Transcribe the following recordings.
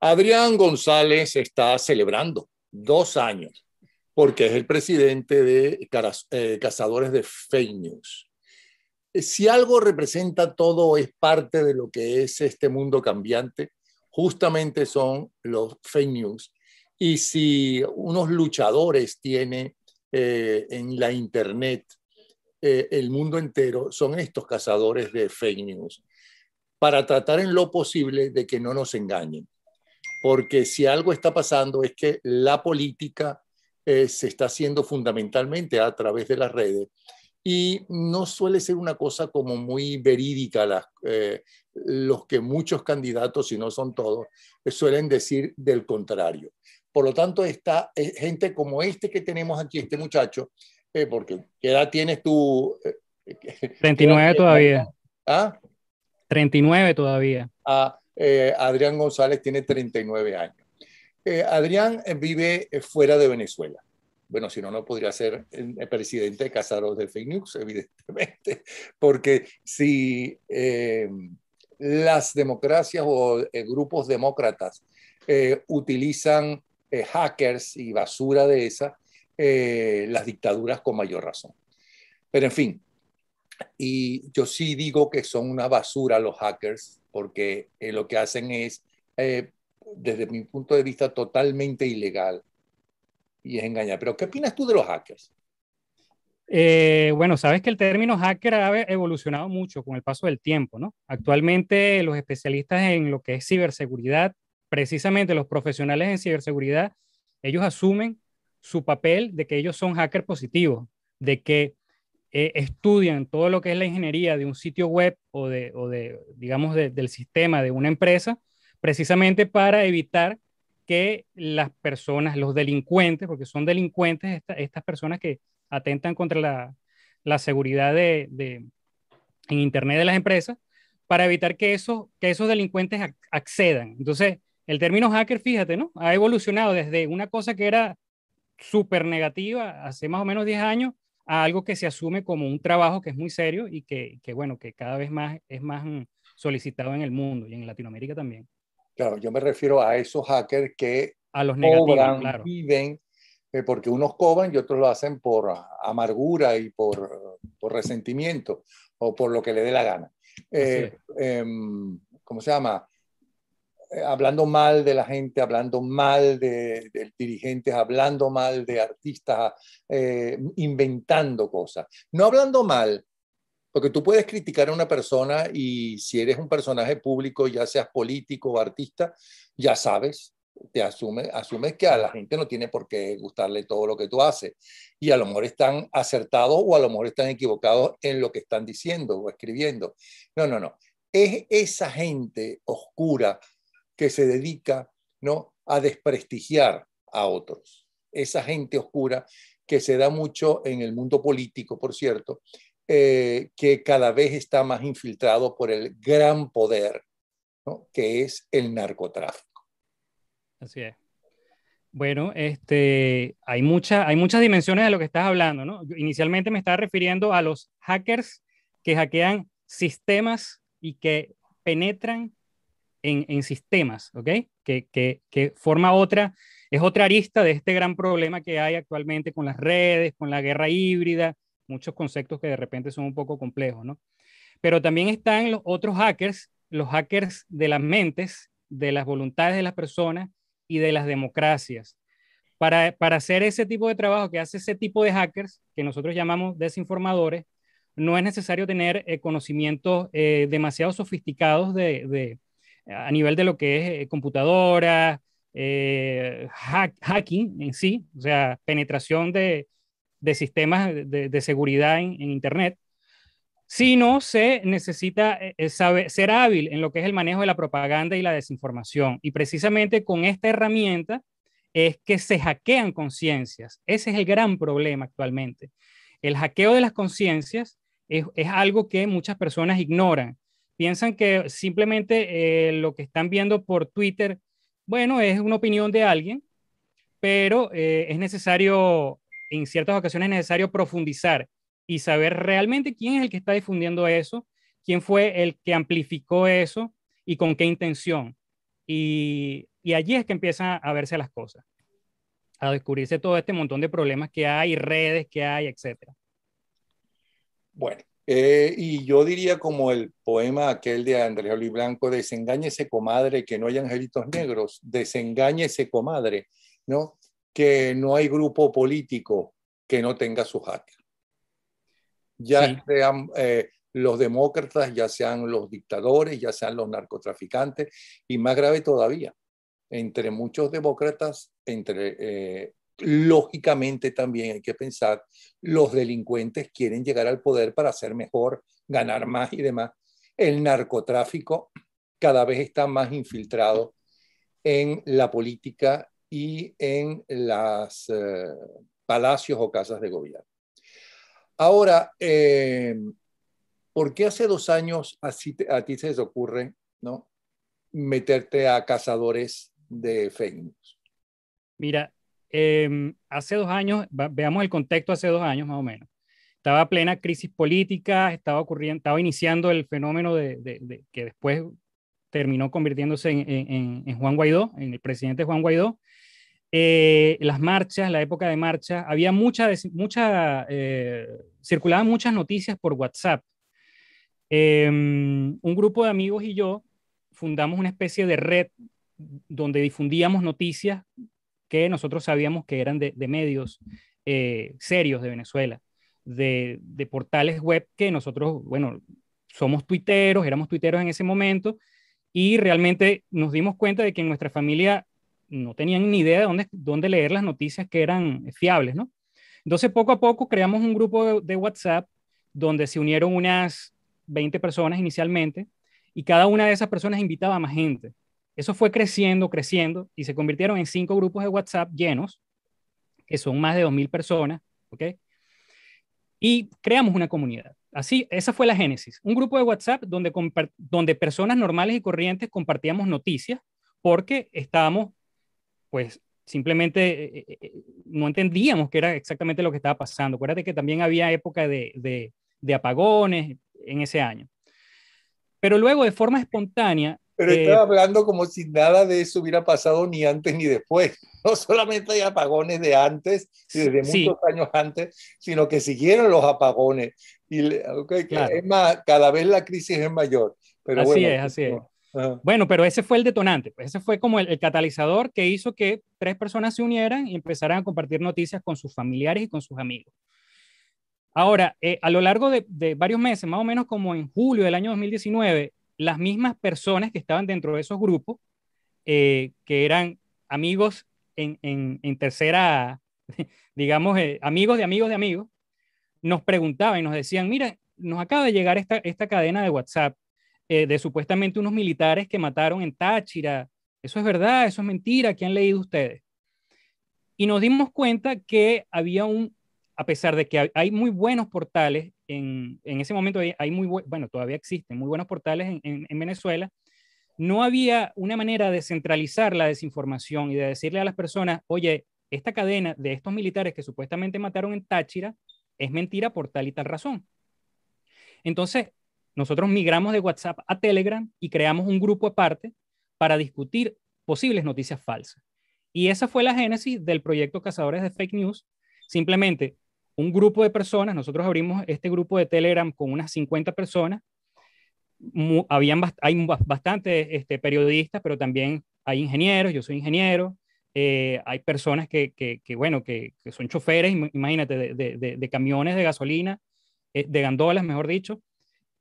Adrián González está celebrando dos años porque es el presidente de eh, Cazadores de Fake News. Si algo representa todo, es parte de lo que es este mundo cambiante, justamente son los fake news. Y si unos luchadores tiene eh, en la Internet eh, el mundo entero, son estos cazadores de fake news, para tratar en lo posible de que no nos engañen porque si algo está pasando es que la política eh, se está haciendo fundamentalmente a través de las redes y no suele ser una cosa como muy verídica las, eh, los que muchos candidatos, si no son todos, suelen decir del contrario. Por lo tanto, está eh, gente como este que tenemos aquí, este muchacho, porque ¿qué edad tienes tú? 39 todavía. ¿Ah? 39 todavía. Ah, eh, Adrián González tiene 39 años. Eh, Adrián eh, vive fuera de Venezuela. Bueno, si no, no podría ser el presidente de Casaros de Fake News, evidentemente, porque si las democracias o grupos demócratas utilizan hackers y basura de esa, las dictaduras con mayor razón. Pero en fin, y yo sí digo que son una basura los hackers, porque eh, lo que hacen es, eh, desde mi punto de vista, totalmente ilegal y es engañar. Pero, ¿qué opinas tú de los hackers? Eh, bueno, sabes que el término hacker ha evolucionado mucho con el paso del tiempo, ¿no? Actualmente los especialistas en lo que es ciberseguridad, precisamente los profesionales en ciberseguridad, ellos asumen su papel de que ellos son hackers positivos, de que eh, estudian todo lo que es la ingeniería de un sitio web o de, digamos, del sistema de una empresa, precisamente para evitar que las personas, los delincuentes, porque son delincuentes estas personas que atentan contra la, seguridad de, en Internet de las empresas, para evitar que esos, que esos delincuentes accedan. Entonces, el término hacker, fíjate, ¿no? Ha evolucionado desde una cosa que era súper negativa hace más o menos 10 años a algo que se asume como un trabajo que es muy serio y que, que bueno, que cada vez más es más mm, solicitado en el mundo y en Latinoamérica también. Claro, yo me refiero a esos hackers que a los negativos, cobran, viven, eh, porque unos cobran y otros lo hacen por amargura y por, por resentimiento o por lo que le dé la gana. Eh, em, ¿Cómo se llama? Eh, hablando mal de la gente, hablando mal de, dirigentes, hablando mal de artistas, eh, inventando cosas. No hablando mal, porque tú puedes criticar a una persona y si eres un personaje público, ya seas político o artista, ya sabes, te asumes que a la gente no tiene por qué gustarle todo lo que tú haces. Y a lo mejor están acertados o a lo mejor están equivocados en lo que están diciendo o escribiendo. No, no, no. Es esa gente oscura que se dedica ¿no? a desprestigiar a otros. Esa gente oscura que se da mucho en el mundo político, por cierto, eh, que cada vez está más infiltrado por el gran poder, que es el narcotráfico. Así es. Bueno, este, hay, hay muchas dimensiones de lo que estás hablando. ¿no? inicialmente me estaba refiriendo a los hackers que hackean sistemas y que penetran en, sistemas, ¿ok? Que, que, forma otra, es otra arista de este gran problema que hay actualmente con las redes, con la guerra híbrida, muchos conceptos que de repente son un poco complejos, ¿no? Pero también están los otros hackers, los hackers de las mentes, de las voluntades de las personas y de las democracias. Para, para hacer ese tipo de trabajo que hace ese tipo de hackers, que nosotros llamamos desinformadores, no es necesario tener eh, conocimientos eh, demasiado sofisticados de, a nivel de lo que es computadora, eh, hacking en sí, o sea, penetración de, sistemas de, seguridad en, en, Internet, sino se necesita eh, eh, saber, ser hábil en lo que es el manejo de la propaganda y la desinformación. Y precisamente con esta herramienta es que se hackean conciencias. Ese es el gran problema actualmente. El hackeo de las conciencias es, es algo que muchas personas ignoran piensan que simplemente eh, lo que están viendo por Twitter, bueno, es una opinión de alguien, pero eh, es necesario, en ciertas ocasiones es necesario profundizar y saber realmente quién es el que está difundiendo eso, quién fue el que amplificó eso y con qué intención. Y, y allí es que empiezan a verse las cosas, a descubrirse todo este montón de problemas que hay, redes que hay, etc. Bueno, eh, y yo diría como el poema aquel de Andrés Luis Blanco, desengáñese comadre, que no hay angelitos negros, desengáñese comadre, ¿no? que no hay grupo político que no tenga su hacker. Ya sean eh, los demócratas, ya sean los dictadores, ya sean los narcotraficantes, y más grave todavía, entre muchos demócratas, entre eh, lógicamente también hay que pensar, los delincuentes quieren llegar al poder para ser mejor, ganar más y demás. El narcotráfico cada vez está más infiltrado en la política y en las eh, palacios o casas de gobierno. Ahora, eh, ¿por qué hace dos años a ti se les ocurre ¿no? meterte a cazadores de fake Mira, Em, hace dos años, veamos el contexto hace dos años más o menos, estaba plena crisis política, estaba ocurriendo, estaba iniciando el fenómeno de, que después terminó convirtiéndose en, Juan Guaidó, en el presidente Juan Guaidó. Eh, las marchas, la época de marcha, había mucha, mucha eh, circulaban muchas noticias por WhatsApp. Em, un grupo de amigos y yo fundamos una especie de red donde difundíamos noticias que nosotros sabíamos que eran de, medios eh, serios de Venezuela, de, portales web que nosotros, bueno, somos tuiteros, éramos tuiteros en ese momento, y realmente nos dimos cuenta de que en nuestra familia no tenían ni idea de dónde, dónde leer las noticias que eran fiables, ¿no? Entonces, poco a poco creamos un grupo de, de WhatsApp donde se unieron unas 20 personas inicialmente, y cada una de esas personas invitaba a más gente. Eso fue creciendo, creciendo y se convirtieron en cinco grupos de WhatsApp llenos, que son más de 2.000 personas, ¿ok? Y creamos una comunidad. Así, esa fue la génesis. Un grupo de WhatsApp donde, donde personas normales y corrientes compartíamos noticias porque estábamos, pues, simplemente eh, eh, eh, no entendíamos qué era exactamente lo que estaba pasando. Acuérdate que también había época de apagones en ese año. Pero luego, de forma espontánea, pero eh, estaba hablando como si nada de eso hubiera pasado ni antes ni después. No solamente hay apagones de antes, desde muchos años antes, sino que siguieron los apagones. Y, cada vez la crisis es mayor. Pero así bueno, es, así es. Bueno, pero ese fue el detonante, pues, ese fue como el, catalizador que hizo que tres personas se unieran y empezaran a compartir noticias con sus familiares y con sus amigos. Ahora, eh, a lo largo de, de, varios meses, más o menos como en julio del año 2019, las mismas personas que estaban dentro de esos grupos, eh, que eran amigos en, tercera, digamos, eh, amigos de amigos de amigos, nos preguntaban y nos decían, mira, nos acaba de llegar esta, esta cadena de WhatsApp eh, de supuestamente unos militares que mataron en Táchira. Eso es verdad, eso es mentira, ¿qué han leído ustedes? Y nos dimos cuenta que había un, a pesar de que hay muy buenos portales en, ese momento hay muy, bueno, todavía existen muy buenos portales en Venezuela, no había una manera de centralizar la desinformación y de decirle a las personas, oye, esta cadena de estos militares que supuestamente mataron en Táchira es mentira por tal y tal razón. Entonces, nosotros migramos de WhatsApp a Telegram y creamos un grupo aparte para discutir posibles noticias falsas. Y esa fue la génesis del proyecto Cazadores de Fake News. Simplemente un grupo de personas, nosotros abrimos este grupo de Telegram con unas 50 personas, habían hay bastantes este, periodistas, pero también hay ingenieros, yo soy ingeniero, eh, hay personas que, bueno, que, son choferes, imagínate, de, camiones de gasolina, eh, de gandolas, mejor dicho,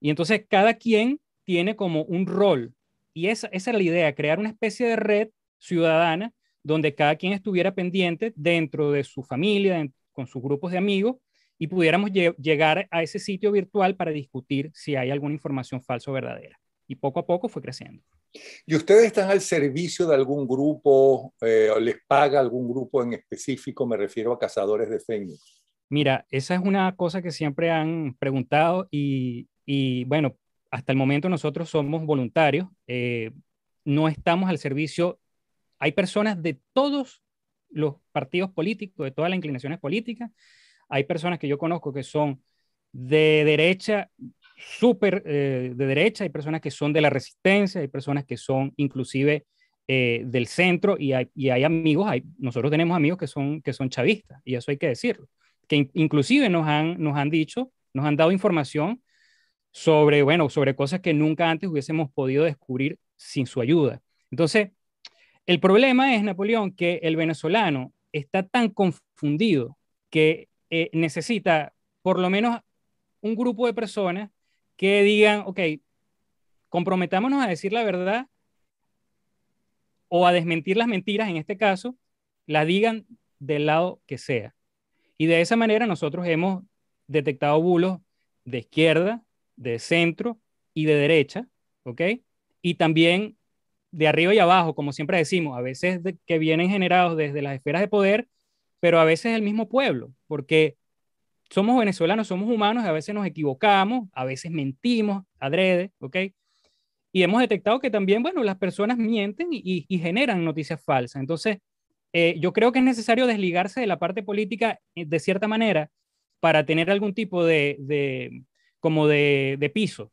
y entonces cada quien tiene como un rol, y esa, esa la idea, crear una especie de red ciudadana donde cada quien estuviera pendiente dentro de su familia, con sus grupos de amigos y pudiéramos llegar a ese sitio virtual para discutir si hay alguna información falsa o verdadera. Y poco a poco fue creciendo. ¿Y ustedes están al servicio de algún grupo, eh, les paga algún grupo en específico? Me refiero a cazadores de fake Mira, esa es una cosa que siempre han preguntado y, bueno, hasta el momento nosotros somos voluntarios, eh, no estamos al servicio. Hay personas de todos los partidos políticos, de todas las inclinaciones políticas. Hay personas que yo conozco que son de derecha, súper eh, de derecha, hay personas que son de la resistencia, hay personas que son inclusive eh, del centro y hay, y hay amigos, hay, nosotros tenemos amigos que son, que son chavistas y eso hay que decirlo, que inclusive nos han, nos han dicho, nos han dado información sobre, bueno, sobre cosas que nunca antes hubiésemos podido descubrir sin su ayuda. Entonces, el problema es, Napoleón, que el venezolano está tan confundido que eh, necesita por lo menos un grupo de personas que digan, ok, comprometámonos a decir la verdad o a desmentir las mentiras, en este caso, las digan del lado que sea. Y de esa manera nosotros hemos detectado bulos de izquierda, de centro y de derecha, ¿ok? Y también de arriba y abajo, como siempre decimos, a veces que vienen generados desde las esferas de poder, pero a veces el mismo pueblo, porque somos venezolanos, somos humanos, a veces nos equivocamos, a veces mentimos, adrede, ¿ok? Y hemos detectado que también, bueno, las personas mienten y, generan noticias falsas. Entonces, eh, yo creo que es necesario desligarse de la parte política eh, de cierta manera para tener algún tipo de, de como de, de piso.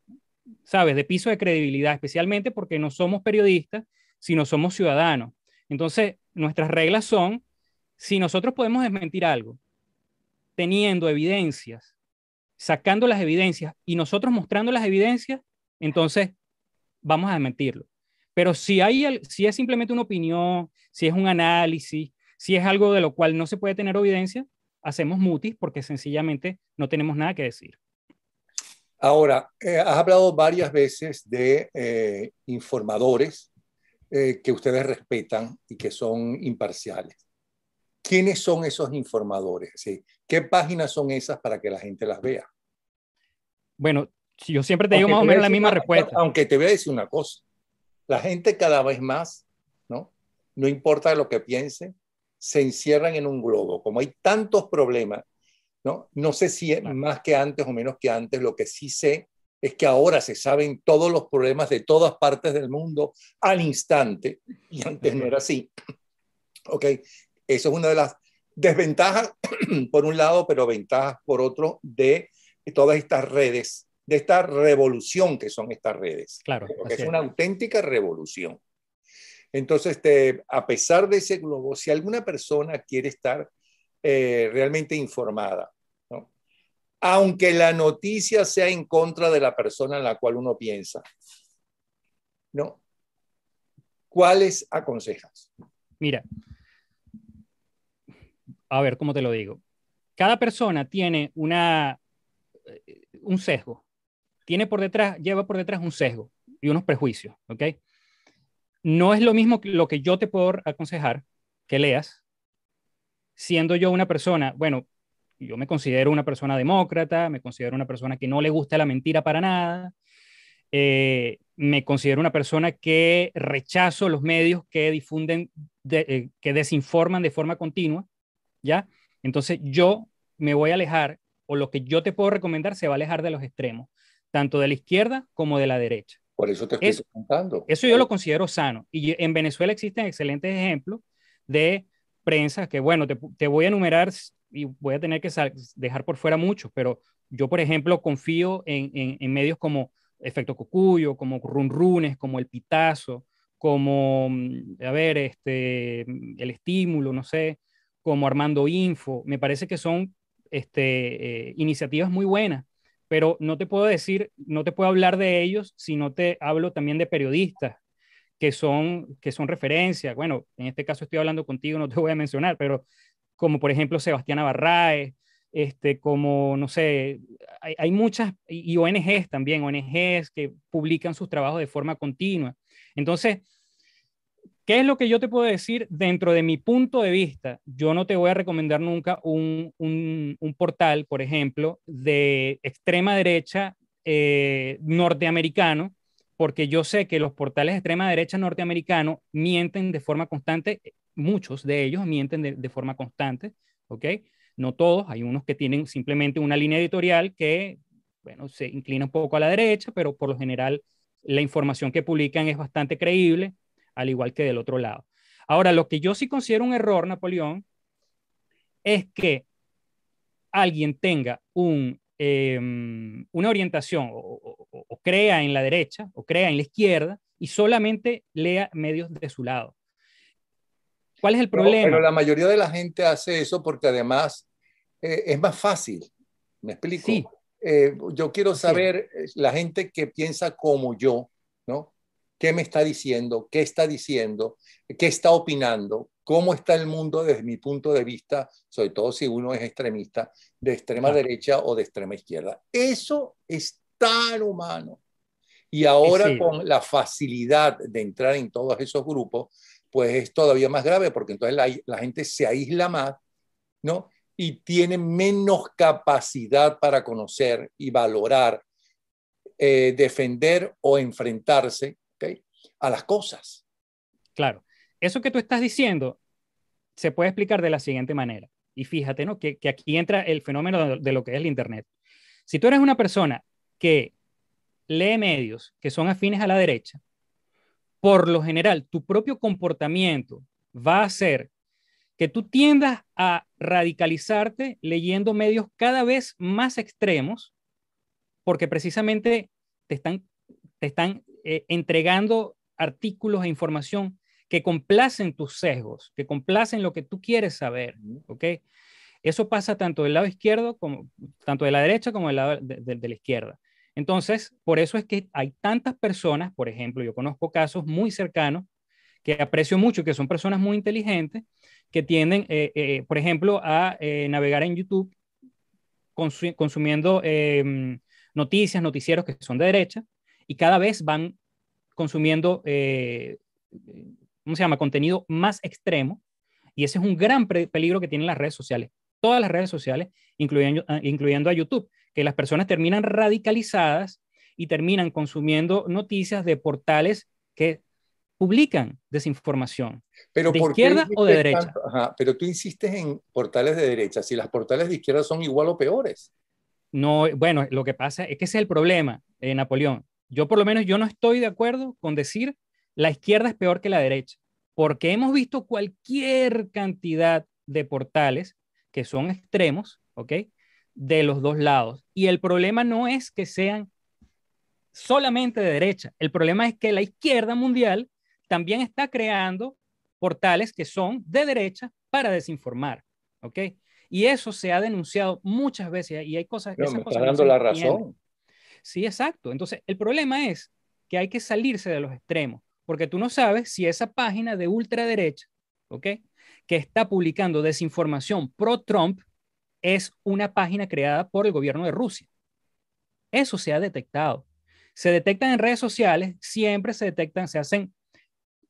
¿sabes?, de piso de credibilidad, especialmente porque no somos periodistas, sino somos ciudadanos. Entonces, nuestras reglas son, si nosotros podemos desmentir algo, teniendo evidencias, sacando las evidencias y nosotros mostrando las evidencias, entonces vamos a desmentirlo. Pero si, hay, si es simplemente una opinión, si es un análisis, si es algo de lo cual no se puede tener evidencia, hacemos mutis porque sencillamente no tenemos nada que decir. Ahora, eh, has hablado varias veces de eh, informadores eh, que ustedes respetan y que son imparciales. ¿Quiénes son esos informadores? ¿Qué páginas son esas para que la gente las vea? Bueno, yo siempre te digo más o menos la misma respuesta. Aunque te voy a decir una cosa, la gente cada vez más, ¿no? No importa lo que piense, se encierran en un globo. Como hay tantos problemas ¿no? sé si más que antes o menos que antes, lo que sí sé es que ahora se saben todos los problemas de todas partes del mundo al instante, y antes no era así. Ok, eso es una de las desventajas, por un lado, pero ventajas, por otro, de todas estas redes, de esta revolución que son estas redes. Claro. es, una auténtica revolución. Entonces, este, a pesar de ese globo, si alguna persona quiere estar eh, realmente informada. Aunque la noticia sea en contra de la persona en la cual uno piensa. ¿no? ¿Cuáles aconsejas? Mira, a ver cómo te lo digo. Cada persona tiene una, eh, un sesgo. Tiene por detrás, lleva por detrás un sesgo y unos prejuicios, ¿ok? No es lo mismo lo que yo te puedo aconsejar que leas siendo yo una persona, bueno, yo me considero una persona demócrata, me considero una persona que no le gusta la mentira para nada, eh, me considero una persona que rechazo los medios que difunden, eh, que desinforman de forma continua, ¿ya? Entonces yo me voy a alejar, o lo que yo te puedo recomendar se va a alejar de los extremos, tanto de la izquierda como de la derecha. Por eso te estoy Eso yo lo considero sano. Y en Venezuela existen excelentes ejemplos de prensa, que bueno, te, voy a enumerar y voy a tener que dejar por fuera muchos, pero yo, por ejemplo, confío en, medios como Efecto Cocuyo, como Run Runes, como El Pitazo, como, mm, a ver, este, mm, El Estímulo, no sé, como Armando Info. Me parece que son este, eh, iniciativas muy buenas, pero no te puedo decir, no te puedo hablar de ellos si no te hablo también de periodistas que son, que son referencias. Bueno, en este caso estoy hablando contigo, no te voy a mencionar, pero como por ejemplo Sebastián Abarrae, este, como, no sé, hay, hay, muchas, y ONGs también, ONGs que publican sus trabajos de forma continua. Entonces, ¿qué es lo que yo te puedo decir dentro de mi punto de vista? Yo no te voy a recomendar nunca un, un, portal, por ejemplo, de extrema derecha eh, norteamericano porque yo sé que los portales de extrema derecha norteamericanos mienten de forma constante, eh, muchos de ellos mienten de, forma constante, ¿ok? No todos, hay unos que tienen simplemente una línea editorial que, bueno, se inclina un poco a la derecha, pero por lo general la información que publican es bastante creíble, al igual que del otro lado. Ahora, lo que yo sí considero un error, Napoleón, es que alguien tenga un, em, una orientación o, o crea en la derecha o crea en la izquierda y solamente lea medios de su lado. ¿Cuál es el problema? Pero, la mayoría de la gente hace eso porque además eh, es más fácil. ¿Me explico? Sí. Eh, yo quiero saber eh, la gente que piensa como yo, ¿no? ¿Qué me está diciendo? ¿Qué está diciendo? ¿Qué está opinando? ¿Cómo está el mundo desde mi punto de vista? Sobre todo si uno es extremista, de extrema derecha o de extrema izquierda. Eso es tan humano. Y ahora con la facilidad de entrar en todos esos grupos, pues es todavía más grave porque entonces la, gente se aísla más, ¿no? Y tiene menos capacidad para conocer y valorar, eh, defender o enfrentarse a las cosas. Claro. Eso que tú estás diciendo se puede explicar de la siguiente manera. Y fíjate, ¿no? Que, aquí entra el fenómeno de lo que es el Internet. Si tú eres una persona que lee medios que son afines a la derecha, por lo general tu propio comportamiento va a hacer que tú tiendas a radicalizarte leyendo medios cada vez más extremos, porque precisamente te están, te están eh, entregando artículos e información que complacen tus sesgos, que complacen lo que tú quieres saber, Eso pasa tanto del lado izquierdo, como, tanto de la derecha como del lado de la izquierda. Entonces, por eso es que hay tantas personas, por ejemplo, yo conozco casos muy cercanos que aprecio mucho, que son personas muy inteligentes, que tienden, eh, eh, por ejemplo, a eh, navegar en YouTube consumiendo em, noticias, noticieros que son de derecha, y cada vez van consumiendo, ¿cómo se llama?, contenido más extremo, y ese es un gran peligro que tienen las redes sociales, todas las redes sociales, incluyendo ah, a YouTube que las personas terminan radicalizadas y terminan consumiendo noticias de portales que publican desinformación, pero de izquierda o de derecha. pero tú insistes en portales de derecha, si las portales de izquierda son igual o peores. No, bueno, lo que pasa es que ese es el problema, eh, Napoleón. Yo por lo menos yo no estoy de acuerdo con decir la izquierda es peor que la derecha, porque hemos visto cualquier cantidad de portales que son extremos, ¿ok? de los dos lados. Y el problema no es que sean solamente de derecha, el problema es que la izquierda mundial también está creando portales que son de derecha para desinformar, ¿ok? Y eso se ha denunciado muchas veces y hay cosas... que me está dando la razón. Sí, exacto. Entonces, el problema es que hay que salirse de los extremos, porque tú no sabes si esa página de ultraderecha, ¿ok? Que está publicando desinformación pro-Trump, es una página creada por el gobierno de Rusia. Eso se ha detectado. Se detectan en redes sociales, siempre se detectan, se hacen,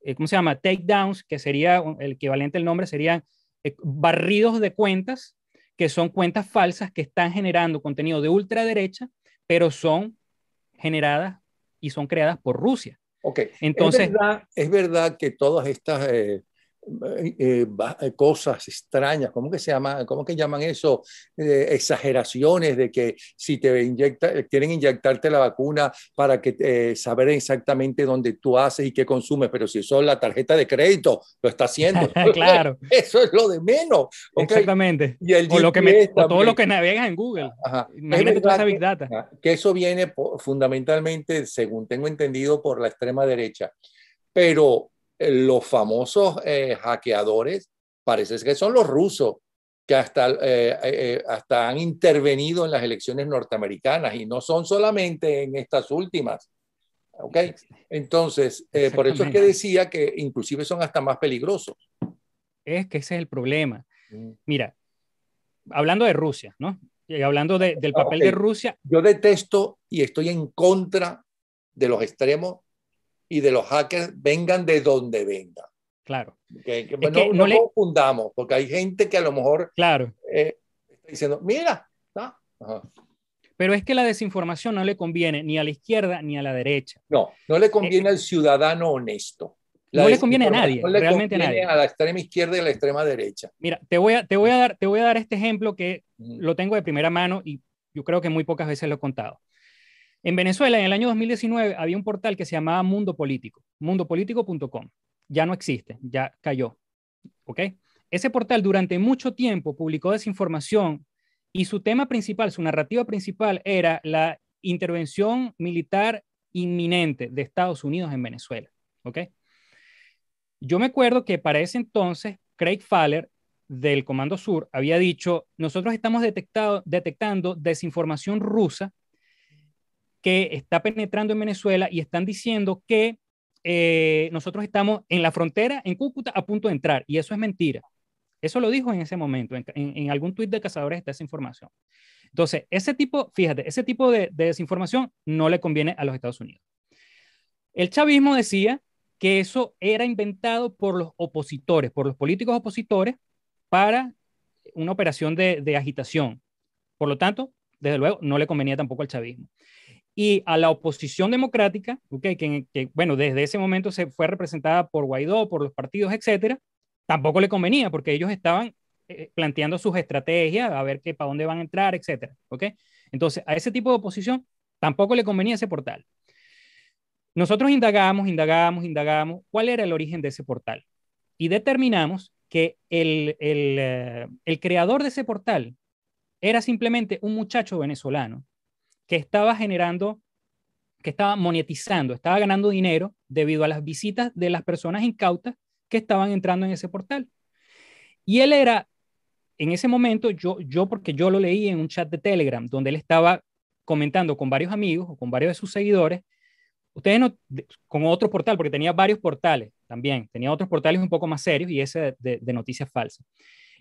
eh, ¿cómo se llama? Takedowns, que sería el equivalente al nombre, serían eh, barridos de cuentas, que son cuentas falsas que están generando contenido de ultraderecha, pero son generadas y son creadas por Rusia. Ok. Entonces, es verdad, que todas estas eh, eh, eh, eh, cosas extrañas, ¿cómo que se llama? ¿Cómo que llaman eso? exageraciones de que si te inyecta, quieren inyectarte la vacuna para que saber exactamente dónde tú haces y qué consumes, pero si eso es la tarjeta de crédito, lo está haciendo. claro. Eso es lo de menos. Exactamente. Y o, lo que todo lo que navegas en Google. Imagínate toda esa Big Data. Que eso viene fundamentalmente, según tengo entendido, por la extrema derecha. Pero los famosos eh, hackeadores parece que son los rusos que eh, eh, hasta, han intervenido en las elecciones norteamericanas y no son solamente en estas últimas. ¿Ok? Entonces, por eso es que decía que inclusive son hasta más peligrosos. Es que ese es el problema. Mm. Mira, hablando de Rusia, ¿no? Y hablando del ah, papel de Rusia. Yo detesto y estoy en contra de los extremos y de los hackers vengan de donde vengan. Claro. Pues, no, le... confundamos, porque hay gente que a lo mejor claro. Eh, está diciendo, mira, Pero es que la desinformación no le conviene ni a la izquierda ni a la derecha. No, no le conviene eh, al ciudadano honesto. no le conviene a nadie, no le realmente conviene a nadie. la extrema izquierda y a la extrema derecha. Mira, te voy a, te voy a, dar, te voy a dar este ejemplo que lo tengo de primera mano y yo creo que muy pocas veces lo he contado. En Venezuela, en el año 2019, había un portal que se llamaba Mundo Político, mundopolitico.com. Ya no existe, ya cayó. ¿Ok? Ese portal durante mucho tiempo publicó desinformación y su tema principal, su narrativa principal era la intervención militar inminente de Estados Unidos en Venezuela. ¿Ok? Yo me acuerdo que para ese entonces, Craig Faller del Comando Sur había dicho, nosotros estamos detectando desinformación rusa que está penetrando en Venezuela y están diciendo que eh, nosotros estamos en la frontera, en Cúcuta, a punto de entrar. Y eso es mentira. Eso lo dijo en ese momento. En, algún tuit de Cazadores está esa información. Entonces, ese tipo, fíjate, ese tipo de, desinformación no le conviene a los Estados Unidos. El chavismo decía que eso era inventado por los opositores, por los políticos opositores, para una operación de, agitación. Por lo tanto, desde luego, no le convenía tampoco al chavismo y a la oposición democrática, okay, que, bueno, desde ese momento se fue representada por Guaidó, por los partidos, etcétera, tampoco le convenía porque ellos estaban eh, planteando sus estrategias, a ver qué para dónde van a entrar, etcétera, Entonces, a ese tipo de oposición tampoco le convenía ese portal. Nosotros indagamos, indagamos, indagamos cuál era el origen de ese portal y determinamos que el eh, creador de ese portal era simplemente un muchacho venezolano que estaba generando, que estaba monetizando, estaba ganando dinero debido a las visitas de las personas incautas que estaban entrando en ese portal. Y él era, en ese momento, yo, yo porque yo lo leí en un chat de Telegram, donde él estaba comentando con varios amigos o con varios de sus seguidores, ustedes no, con otro portal, porque tenía varios portales también, tenía otros portales un poco más serios y ese de noticias falsas.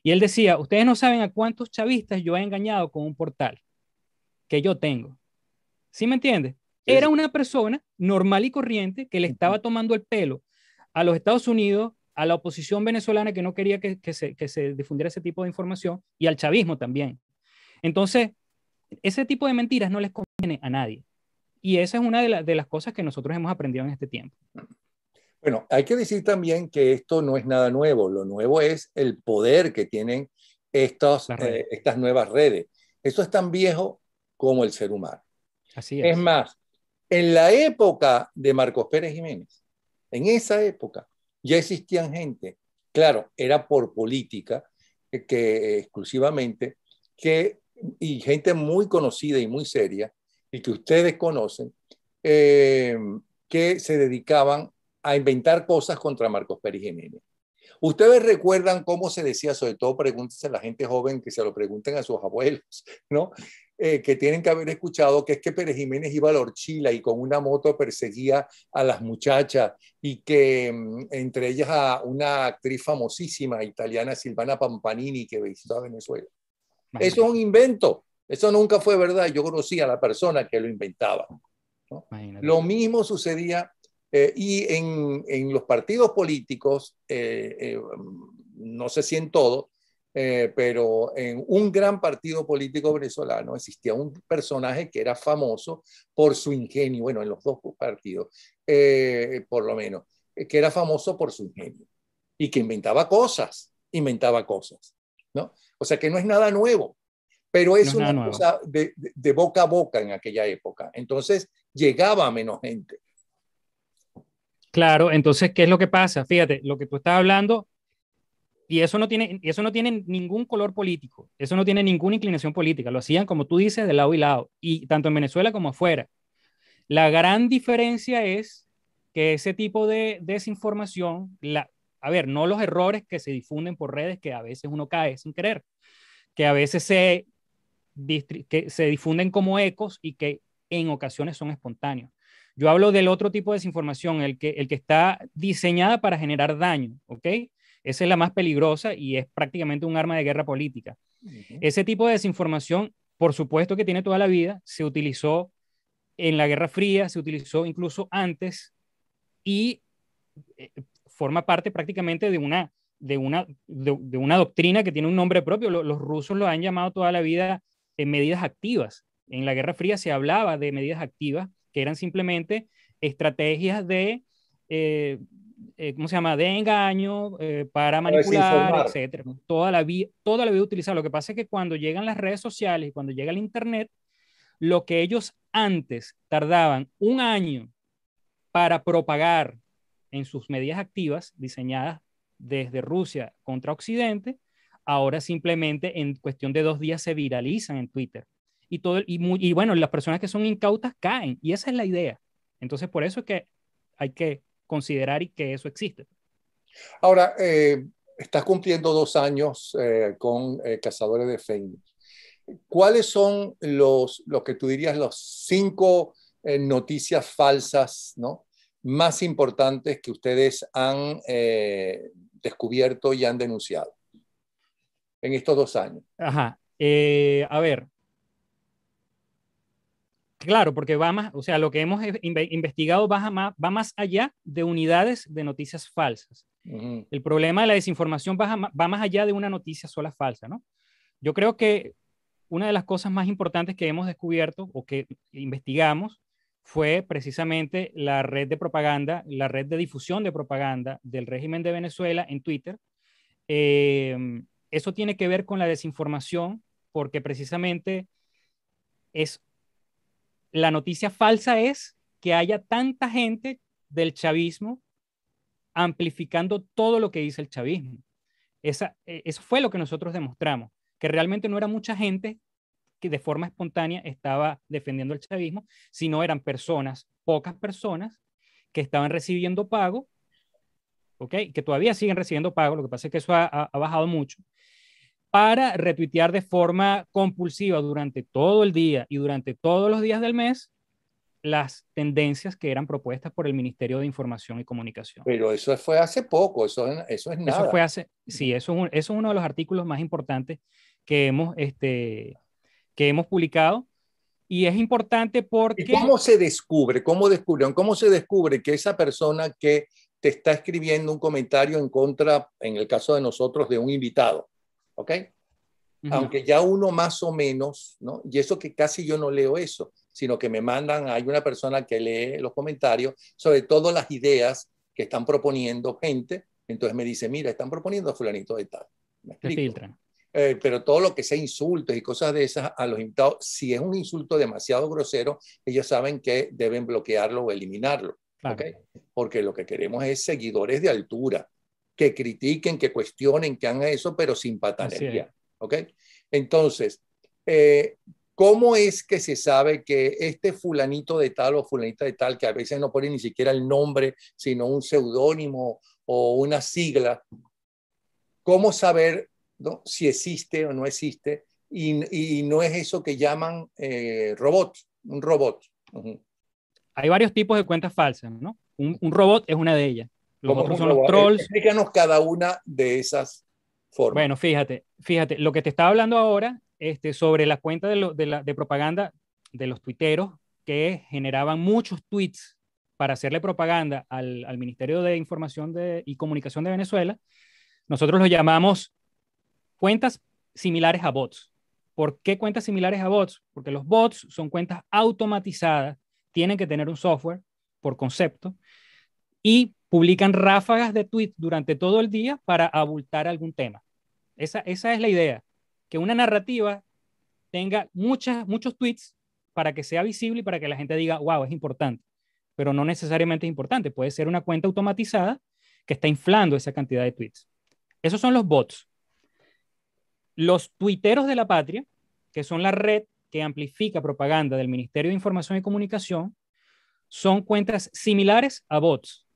Y él decía, ustedes no saben a cuántos chavistas yo he engañado con un portal que yo tengo. ¿Sí me entiendes? Era una persona normal y corriente que le estaba tomando el pelo a los Estados Unidos, a la oposición venezolana que no quería que, se, difundiera ese tipo de información y al chavismo también. Entonces, ese tipo de mentiras no les conviene a nadie. Y esa es una de, las cosas que nosotros hemos aprendido en este tiempo. Bueno, hay que decir también que esto no es nada nuevo. Lo nuevo es el poder que tienen eh, estas nuevas redes. Eso es tan viejo como el ser humano es. más, en la época de Marcos Pérez Jiménez, en esa época ya existían gente, claro, era por política eh, que exclusivamente, que, y gente muy conocida y muy seria, y que ustedes conocen, eh, que se dedicaban a inventar cosas contra Marcos Pérez Jiménez. Ustedes recuerdan cómo se decía, sobre todo pregúntense a la gente joven que se lo pregunten a sus abuelos, ¿no? Eh, que tienen que haber escuchado, que es que Pérez Jiménez iba a la horchila y con una moto perseguía a las muchachas y que mm, entre ellas a una actriz famosísima italiana, Silvana Pampanini, que visitó Venezuela. Eso es un invento, eso nunca fue verdad, yo conocía a la persona que lo inventaba. Lo mismo sucedía eh, y en, en, los partidos políticos, eh, mm, no sé si en todo, eh, pero en un gran partido político venezolano existía un personaje que era famoso por su ingenio, bueno, en los dos partidos, eh, por lo menos, eh, que era famoso por su ingenio y que inventaba cosas, inventaba cosas, ¿no? O sea que no es nada nuevo, pero es una cosa de, de boca a boca en aquella época. Entonces llegaba a menos gente. Claro, entonces, ¿qué es lo que pasa? Fíjate, lo que tú estás hablando y eso no tiene, eso no tiene ningún color político, eso no tiene ninguna inclinación política, lo hacían, como tú dices, de lado y lado, y tanto en Venezuela como afuera. La gran diferencia es que ese tipo de desinformación, la, a ver, no los errores que se difunden por redes, que a veces uno cae sin querer, que a veces se, que se difunden como ecos y que en ocasiones son espontáneos. Yo hablo del otro tipo de desinformación, el que, el que está diseñada para generar daño, ¿ok? Esa es la más peligrosa y es prácticamente un arma de guerra política. Ese tipo de desinformación, por supuesto que tiene toda la vida, se utilizó en la Guerra Fría, se utilizó incluso antes y eh, forma parte prácticamente de una, de una, de, una doctrina que tiene un nombre propio. Los, rusos lo han llamado toda la vida eh, medidas activas. En la Guerra Fría se hablaba de medidas activas que eran simplemente estrategias de eh, eh, ¿cómo se llama?, de engaño, eh, para manipular, etcétera. Toda la, vida, toda la vida utilizada. Lo que pasa es que cuando llegan las redes sociales y cuando llega el Internet, lo que ellos antes tardaban un año para propagar en sus medidas activas diseñadas desde Rusia contra Occidente, ahora simplemente en cuestión de dos días se viralizan en Twitter. Y, todo, y, y bueno, las personas que son incautas caen, y esa es la idea. Entonces, por eso es que hay que considerar y que eso existe. Ahora, eh, estás cumpliendo dos años eh, con eh, Cazadores de Fein. ¿Cuáles son los, lo que tú dirías, las cinco noticias falsas más importantes que ustedes han descubierto y han denunciado en estos dos años? Ajá. a ver, Claro, porque va más, o sea, lo que hemos investigado va más, va más allá de unidades de noticias falsas. El problema de la desinformación va, va, más allá de una noticia sola falsa, ¿no? Yo creo que una de las cosas más importantes que hemos descubierto o que investigamos fue precisamente la red de propaganda, la red de difusión de propaganda del régimen de Venezuela en Twitter. Em, eso tiene que ver con la desinformación porque precisamente es la noticia falsa es que haya tanta gente del chavismo amplificando todo lo que dice el chavismo. Eh, eso fue lo que nosotros demostramos, que realmente no era mucha gente que de forma espontánea estaba defendiendo el chavismo, sino eran personas, pocas personas, que estaban recibiendo pago, Que todavía siguen recibiendo pago, lo que pasa es que eso ha, ha bajado mucho, para retuitear de forma compulsiva durante todo el día y durante todos los días del mes las tendencias que eran propuestas por el Ministerio de Información y Comunicación. Pero eso fue hace poco, eso, eso es nada. Eso fue hace, sí, eso es, es uno de los artículos más importantes que hemos, este, que hemos publicado. Y es importante porque... ¿Cómo se descubre? ¿Cómo descubrieron? ¿Cómo se descubre que esa persona que te está escribiendo un comentario en contra, en el caso de nosotros, de un invitado, ¿ok? Aunque ya uno más o menos, ¿no? Y eso que casi yo no leo eso, sino que me mandan, hay una persona que lee los comentarios, sobre todo las ideas que están proponiendo gente, entonces me dice, mira, están proponiendo fulanito de tal. Me eh, pero todo lo que sea insultos y cosas de esas a los invitados, si es un insulto demasiado grosero, ellos saben que deben bloquearlo o eliminarlo. ¿okay? Porque lo que queremos es seguidores de altura, que critiquen, que cuestionen, que hagan eso, pero sin patanería. ¿Ok? Entonces, eh, ¿cómo es que se sabe que este fulanito de tal o fulanita de tal, que a veces no pone ni siquiera el nombre, sino un seudónimo o una sigla, cómo saber si existe o no existe? Y, no es eso que llaman eh, robot, un robot. Hay varios tipos de cuentas falsas, ¿no? un robot es una de ellas. Los otros son los trolls. Explícanos cada una de esas formas. Bueno, fíjate, fíjate, lo que te estaba hablando ahora este, sobre la cuenta de, propaganda de los tuiteros que generaban muchos tweets para hacerle propaganda al, al Ministerio de Información de, y Comunicación de Venezuela, nosotros los llamamos cuentas similares a bots. ¿Por qué cuentas similares a bots? Porque los bots son cuentas automatizadas, tienen que tener un software por concepto y publican ráfagas de tweets durante todo el día para abultar algún tema. Esa, es la idea, que una narrativa tenga muchas, muchos tweets para que sea visible y para que la gente diga, wow, es importante, pero no necesariamente es importante, puede ser una cuenta automatizada que está inflando esa cantidad de tweets. Esos son los bots. Los tuiteros de la patria, que son la red que amplifica propaganda del Ministerio de Información y Comunicación, son cuentas similares a bots,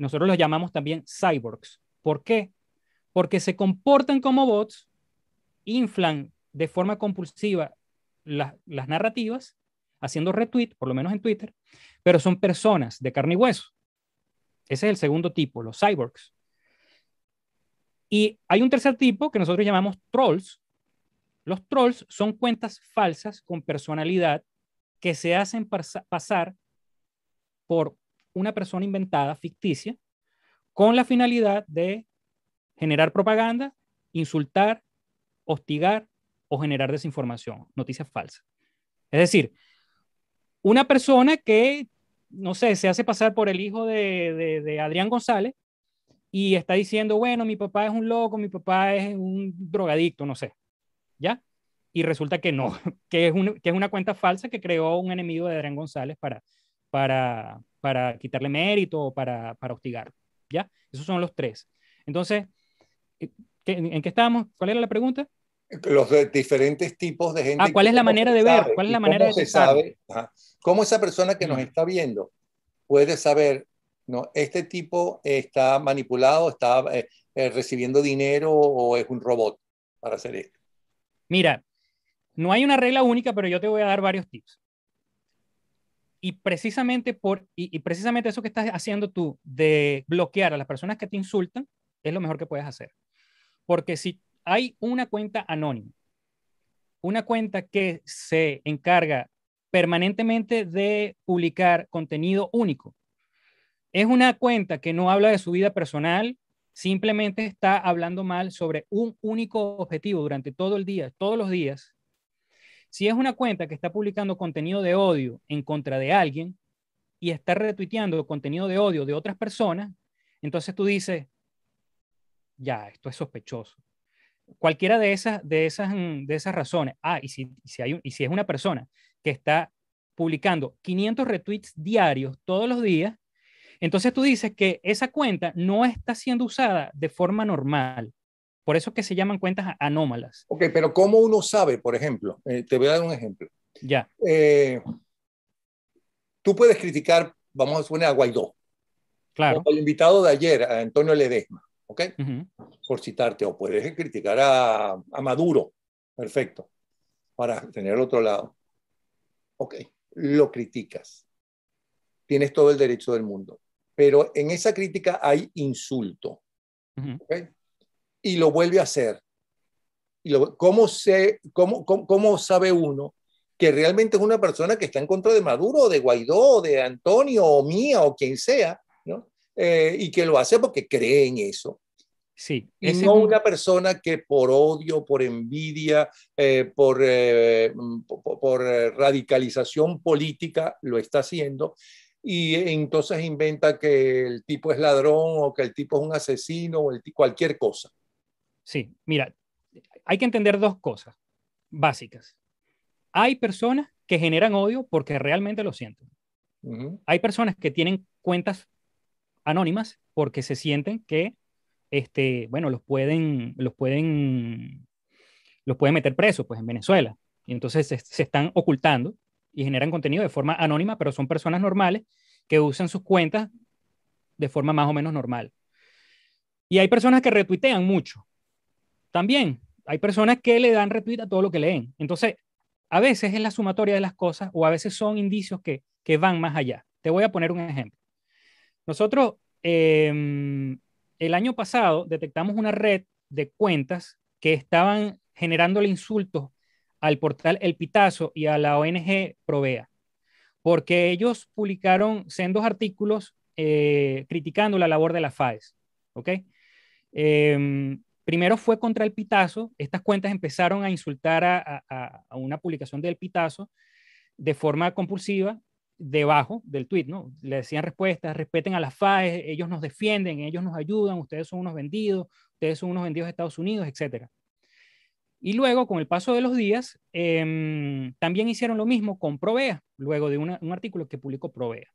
nosotros los llamamos también cyborgs. ¿Por qué? Porque se comportan como bots, inflan de forma compulsiva las narrativas, haciendo retweet, por lo menos en Twitter, pero son personas de carne y hueso. Ese es el segundo tipo, los cyborgs. Y hay un tercer tipo que nosotros llamamos trolls. Los trolls son cuentas falsas con personalidad que se hacen pasar por una persona inventada, ficticia, con la finalidad de generar propaganda, insultar, hostigar o generar desinformación, noticias falsas. Es decir, una persona que, no sé, se hace pasar por el hijo de, Adrián González y está diciendo, bueno, mi papá es un loco, mi papá es un drogadicto, no sé, ¿ya? Y resulta que no, que es, que es una cuenta falsa que creó un enemigo de Adrián González para para, quitarle mérito o para, para ¿Ya? Esos son los tres. Entonces, eh, ¿en qué estábamos? ¿Cuál era la pregunta? Los diferentes tipos de gente. Ah, ¿cuál es la manera de ver? ¿Cuál es la manera cómo de se sabe? ¿Cómo esa persona que nos está viendo puede saber, no, este tipo está manipulado, está eh, eh, recibiendo dinero o es un robot para hacer esto? Mira, no hay una regla única, pero yo te voy a dar varios tips. Y precisamente, por, y, precisamente eso que estás haciendo tú de bloquear a las personas que te insultan es lo mejor que puedes hacer. Porque si hay una cuenta anónima, una cuenta que se encarga permanentemente de publicar contenido único, es una cuenta que no habla de su vida personal, simplemente está hablando mal sobre un único objetivo durante todo el día, todos los días, si es una cuenta que está publicando contenido de odio en contra de alguien y está retuiteando contenido de odio de otras personas, entonces tú dices, ya, esto es sospechoso. Cualquiera de esas, de esas, mm, de esas razones. Ah, y si, hay y si es una persona que está publicando 500 retweets diarios todos los días, entonces tú dices que esa cuenta no está siendo usada de forma normal. Por eso que se llaman cuentas anómalas. Ok, pero ¿cómo uno sabe, por ejemplo? Eh, te voy a dar un ejemplo. Ya. Eh, tú puedes criticar, vamos a suponer a Guaidó. Claro. el invitado de ayer, a Antonio Ledesma, ¿ok? Por citarte, o puedes criticar a, Maduro, perfecto, para tener el otro lado. Ok, lo criticas. Tienes todo el derecho del mundo. Pero en esa crítica hay insulto. Uh y lo vuelve a hacer. Y ¿cómo, se, cómo, cómo, sabe uno que realmente es una persona que está en contra de Maduro, de Guaidó, de Antonio o mía o quien sea, eh, y que lo hace porque cree en eso. Sí, Es una persona que por odio, por envidia, eh, por, eh, por, radicalización política lo está haciendo. Y entonces inventa que el tipo es ladrón o que el tipo es un asesino o cualquier cosa. Sí, mira, hay que entender dos cosas básicas. Hay personas que generan odio porque realmente lo sienten. Hay personas que tienen cuentas anónimas porque se sienten que, este, bueno, los pueden, los pueden, los pueden meter presos, pues en Venezuela. Y entonces se están ocultando y generan contenido de forma anónima, pero son personas normales que usan sus cuentas de forma más o menos normal. Y hay personas que retuitean mucho también hay personas que le dan retweet a todo lo que leen. Entonces, a veces es la sumatoria de las cosas o a veces son indicios que, van más allá. Te voy a poner un ejemplo. Nosotros em, el año pasado detectamos una red de cuentas que estaban el insultos al portal El Pitazo y a la ONG Provea, porque ellos publicaron sendos artículos eh, criticando la labor de la FAES. ¿ok? Em, Primero fue contra el Pitazo. Estas cuentas empezaron a insultar a, una publicación del Pitazo de forma compulsiva debajo del tweet, ¿no? Le decían respuestas, respeten a las FAE, ellos nos defienden, ellos nos ayudan, ustedes son unos vendidos, ustedes son unos vendidos de Estados Unidos, etc. Y luego, con el paso de los días, em, también hicieron lo mismo con Provea, luego de un artículo que publicó Provea.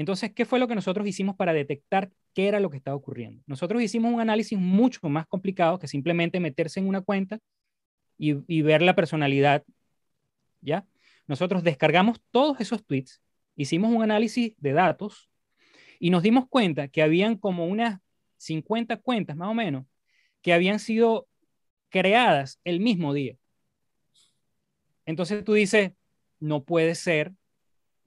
Entonces, ¿qué fue lo que nosotros hicimos para detectar qué era lo que estaba ocurriendo? Nosotros hicimos un análisis mucho más complicado que simplemente meterse en una cuenta y, ver la personalidad, ¿ya? Nosotros descargamos todos esos tweets, hicimos un análisis de datos y nos dimos cuenta que habían como unas 50 cuentas más o menos que habían sido creadas el mismo día. Entonces tú dices, no puede ser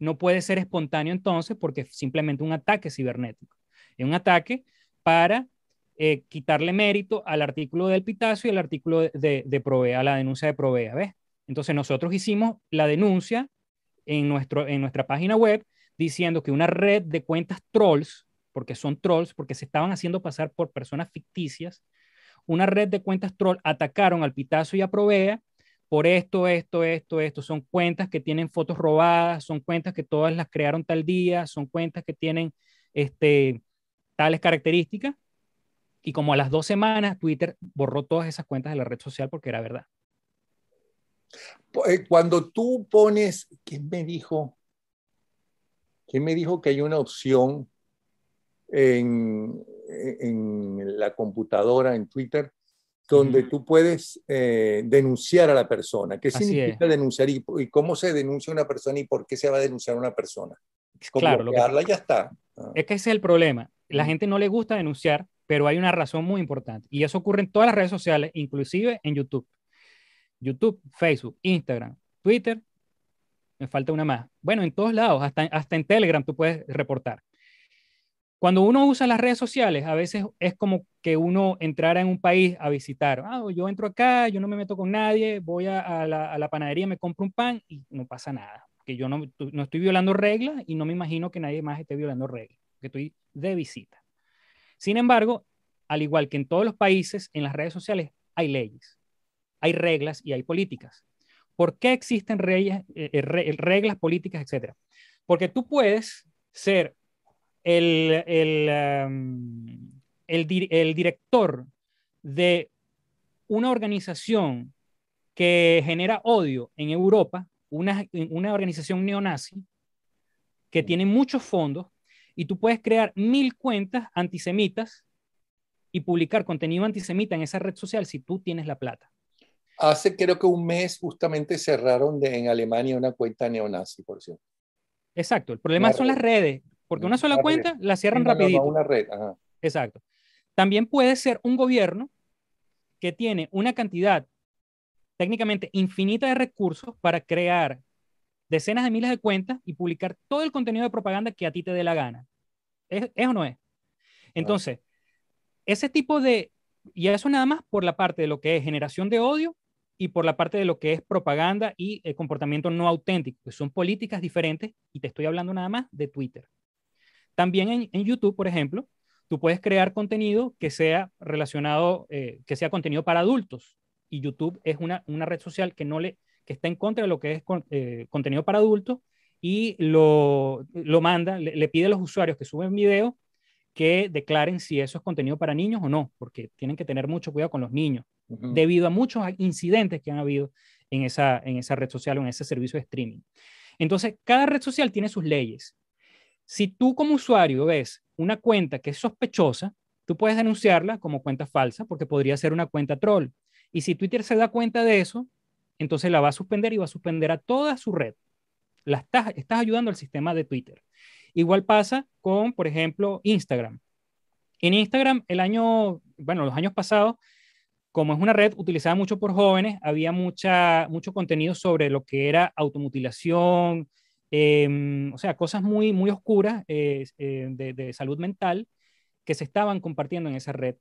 no puede ser espontáneo entonces porque es simplemente un ataque cibernético. Es un ataque para eh, quitarle mérito al artículo del Pitazo y al artículo de, de Provea, la denuncia de Provea, ¿ves? Entonces nosotros hicimos la denuncia en, nuestro, en nuestra página web diciendo que una red de cuentas trolls, porque son trolls, porque se estaban haciendo pasar por personas ficticias, una red de cuentas troll atacaron al Pitazo y a Provea por esto, esto, esto, esto. Son cuentas que tienen fotos robadas, son cuentas que todas las crearon tal día, son cuentas que tienen este, tales características. Y como a las dos semanas, Twitter borró todas esas cuentas de la red social porque era verdad. Eh, cuando tú pones, ¿quién me dijo? ¿Quién me dijo que hay una opción en la computadora, en Twitter, donde tú puedes eh, denunciar a la persona. ¿Qué significa denunciar y, cómo se denuncia una persona y por qué se va a denunciar una persona? claro, lo que, ya está. Ah. Es que ese es el problema. La gente no le gusta denunciar, pero hay una razón muy importante. Y eso ocurre en todas las redes sociales, inclusive en YouTube. YouTube, Facebook, Instagram, Twitter, me falta una más. Bueno, en todos lados, hasta, hasta en Telegram tú puedes reportar. Cuando uno usa las redes sociales, a veces es como que uno entrara en un país a visitar. Ah, oh, yo entro acá, yo no me meto con nadie, voy a, la, panadería, me compro un pan y no pasa nada. Que yo no, estoy violando reglas y no me imagino que nadie más esté violando reglas, que estoy de visita. Sin embargo, al igual que en todos los países, en las redes sociales hay leyes, hay reglas y hay políticas. ¿Por qué existen eh, eh, reglas políticas, etcétera? Porque tú puedes ser el, em, el, director de una organización que genera odio en Europa, una, organización neonazi que tiene muchos fondos y tú puedes crear mil cuentas antisemitas y publicar contenido antisemita en esa red social si tú tienes la plata. Hace creo que un mes justamente cerraron en Alemania una cuenta neonazi, por cierto. Exacto, el problema son las redes. Porque una sola cuenta la cierran rapidito. Una red, Exacto. También puede ser un gobierno que tiene una cantidad técnicamente infinita de recursos para crear decenas de miles de cuentas y publicar todo el contenido de propaganda que a ti te dé la gana. ¿Es, o no es? Entonces, ese tipo de, y eso nada más por la parte de lo que es generación de odio y por la parte de lo que es propaganda y eh, comportamiento no auténtico, son políticas diferentes, y te estoy hablando nada más de Twitter. También en, YouTube, por ejemplo, tú puedes crear contenido que sea relacionado, eh, que sea contenido para adultos. Y YouTube es una, red social que no le, que está en contra de lo que es eh, contenido para adultos y lo, lo manda, le, pide a los usuarios que suben video que declaren si eso es contenido para niños o no, porque tienen que tener mucho cuidado con los niños, debido a muchos incidentes que han habido en esa, en esa red social o en ese servicio de streaming. Entonces, cada red social tiene sus leyes si tú como usuario ves una cuenta que es sospechosa, tú puedes denunciarla como cuenta falsa porque podría ser una cuenta troll. Y si Twitter se da cuenta de eso, entonces la va a suspender y va a suspender a toda su red. La estás, estás ayudando al sistema de Twitter. Igual pasa con, por ejemplo, Instagram. En Instagram, el año, bueno, los años pasados, como es una red utilizada mucho por jóvenes, había mucha, mucho contenido sobre lo que era automutilación, Em, o sea, cosas muy, muy oscuras eh, eh, de, salud mental que se estaban compartiendo en esa red.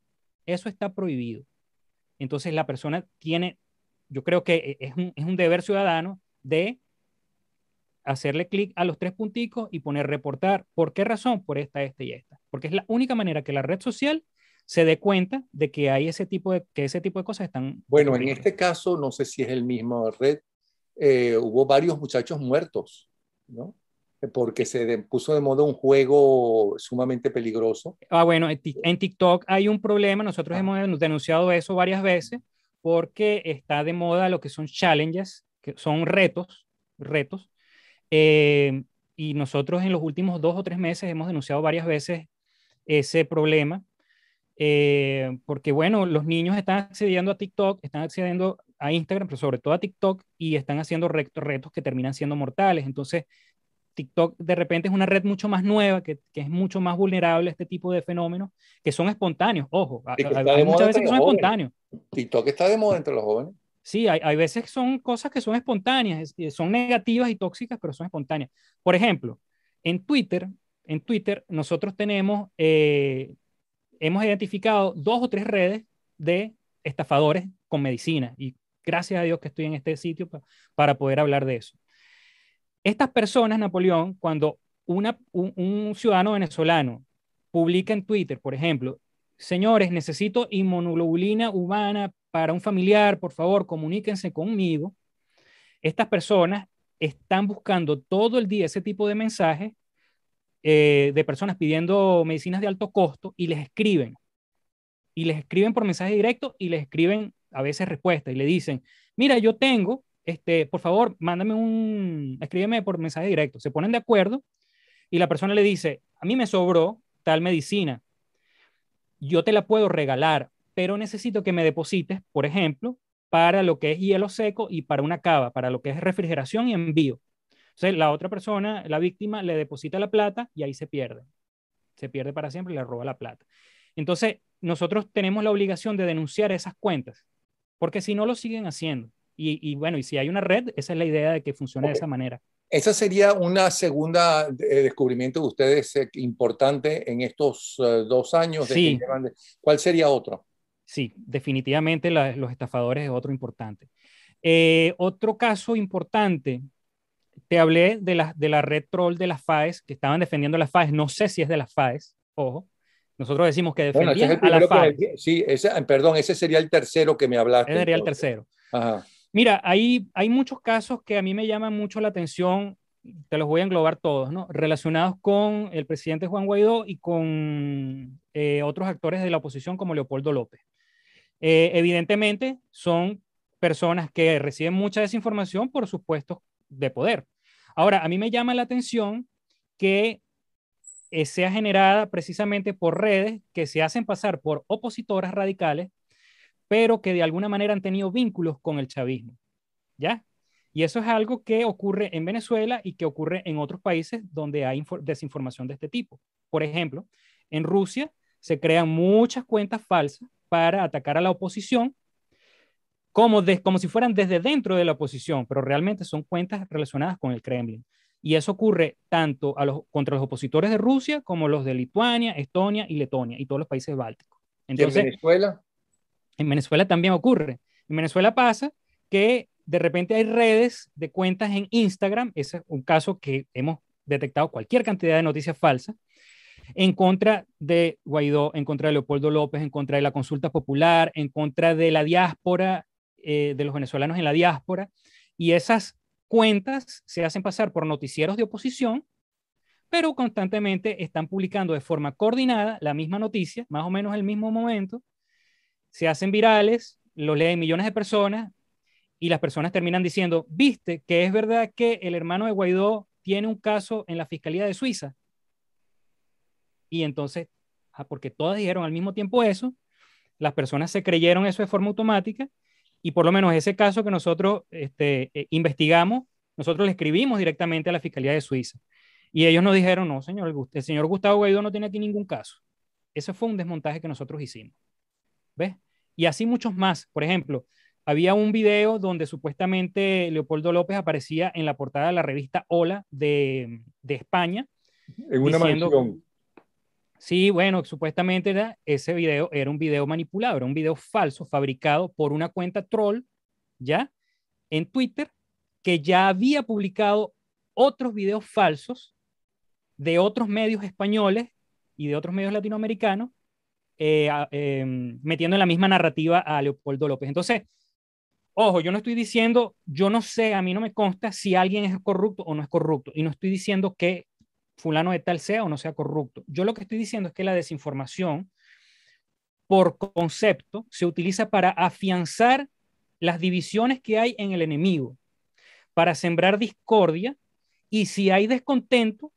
Eso está prohibido. Entonces la persona tiene, yo creo que eh, es un, es un deber ciudadano de hacerle clic a los tres punticos y poner reportar. ¿Por qué razón? Por esta, esta y esta. Porque es la única manera que la red social se dé cuenta de que hay ese tipo de, que ese tipo de cosas están... Bueno, en este caso, no sé si es el mismo red, hubo varios muchachos muertos eh, porque se puso de moda un juego sumamente peligroso. Ah, bueno, en eh. TikTok hay un problema, nosotros ah. hemos denunciado eso varias veces, porque está de moda lo que son challenges, que son retos, retos, eh, y nosotros en los últimos dos o tres meses hemos denunciado varias veces ese problema, porque bueno, los niños están accediendo a TikTok, están accediendo a Instagram, pero sobre todo a TikTok, y están haciendo retos que terminan siendo mortales. Entonces, TikTok de repente es una red mucho más nueva, que, que es mucho más vulnerable a este tipo de fenómenos, que son espontáneos, ojo, hay, muchas veces que son espontáneos. TikTok está de moda entre los jóvenes. Sí, hay, hay veces que son cosas que son espontáneas, eh, son negativas y tóxicas, pero son espontáneas. Por ejemplo, en Twitter, en Twitter nosotros tenemos, eh, hemos identificado dos o tres redes de estafadores con medicina y gracias a Dios que estoy en este sitio para poder hablar de eso. Estas personas, Napoleón, cuando un, ciudadano venezolano publica en Twitter, por ejemplo, señores, necesito inmunoglobulina humana para un familiar, por favor, comuníquense conmigo. Estas personas están buscando todo el día ese tipo de mensajes eh, de personas pidiendo medicinas de alto costo y les escriben. Y les escriben por mensaje directo y les escriben a veces respuesta y le dicen, mira, yo tengo, este, por favor, mándame un, escríbeme por mensaje directo. Se ponen de acuerdo y la persona le dice, a mí me sobró tal medicina, yo te la puedo regalar, pero necesito que me deposites, por ejemplo, para lo que es hielo seco y para una cava, para lo que es refrigeración y envío. Entonces, la otra persona, la víctima, le deposita la plata y ahí se pierde. Se pierde para siempre y le roba la plata. Entonces, nosotros tenemos la obligación de denunciar esas cuentas. Porque si no lo siguen haciendo. Y, bueno, y si hay una red, esa es la idea de que funcione de esa manera. Esa sería una segunda eh, descubrimiento de ustedes eh, importante en estos eh, dos años. sí. ¿Cuál sería otro? Sí, definitivamente los estafadores es otro importante. otro caso importante te hablé de la, de la red troll de las FAES, que estaban defendiendo las FAES. No sé si es de las FAES, ojo, nosotros decimos que defendían a la FARC. sí, ah, perdón, ese sería el tercero que me hablaste. Ese sería el tercero. Mira, hay, hay muchos casos que a mí me llaman mucho la atención, te los voy a englobar todos, ¿no? Relacionados con el presidente Juan Guaidó y con eh, otros actores de la oposición como Leopoldo López. Eh, evidentemente son personas que reciben mucha desinformación por sus puestos de poder. Ahora, a mí me llama la atención que eh, sea generada precisamente por redes que se hacen pasar por opositoras radicales, pero que de alguna manera han tenido vínculos con el chavismo. ¿Ya? Y eso es algo que ocurre en Venezuela y que ocurre en otros países donde hay desinformación de este tipo. Por ejemplo, en Rusia se crean muchas cuentas falsas para atacar a la oposición, como si fueran desde dentro de la oposición, pero realmente son cuentas relacionadas con el Kremlin. Y eso ocurre tanto contra los opositores de Rusia como los de Lituania, Estonia y Letonia y todos los países bálticos. Entonces, en Venezuela? En Venezuela también ocurre. En Venezuela pasa que de repente hay redes de cuentas en Instagram, ese es un caso que hemos detectado cualquier cantidad de noticias falsas, en contra de Guaidó, en contra de Leopoldo López, en contra de la consulta popular, en contra de la diáspora, eh, de los venezolanos en la diáspora. Y esas cuentas se hacen pasar por noticieros de oposición, pero constantemente están publicando de forma coordinada la misma noticia, más o menos el mismo momento, se hacen virales, lo leen millones de personas y las personas terminan diciendo, viste que es verdad que el hermano de Guaidó tiene un caso en la Fiscalía de Suiza. Y entonces, ah, porque todas dijeron al mismo tiempo eso, las personas se creyeron eso de forma automática y por lo menos ese caso que nosotros este, eh, investigamos, nosotros le escribimos directamente a la Fiscalía de Suiza. Y ellos nos dijeron, no, señor, el señor Gustavo Guaidó no tiene aquí ningún caso. Ese fue un desmontaje que nosotros hicimos. ¿Ves? Y así muchos más. Por ejemplo, había un video donde supuestamente Leopoldo López aparecía en la portada de la revista Hola de, España. En una Sí, bueno, supuestamente ese video era un video manipulado, era un video falso fabricado por una cuenta troll, ¿ya? En Twitter, que ya había publicado otros videos falsos de otros medios españoles y de otros medios latinoamericanos, eh, em, metiendo en la misma narrativa a Leopoldo López. Entonces, ojo, yo no estoy diciendo, yo no sé, a mí no me consta si alguien es corrupto o no es corrupto, y no estoy diciendo que fulano de tal sea o no sea corrupto. Yo lo que estoy diciendo es que la desinformación, por concepto, se utiliza para afianzar las divisiones que hay en el enemigo, para sembrar discordia y si hay descontento,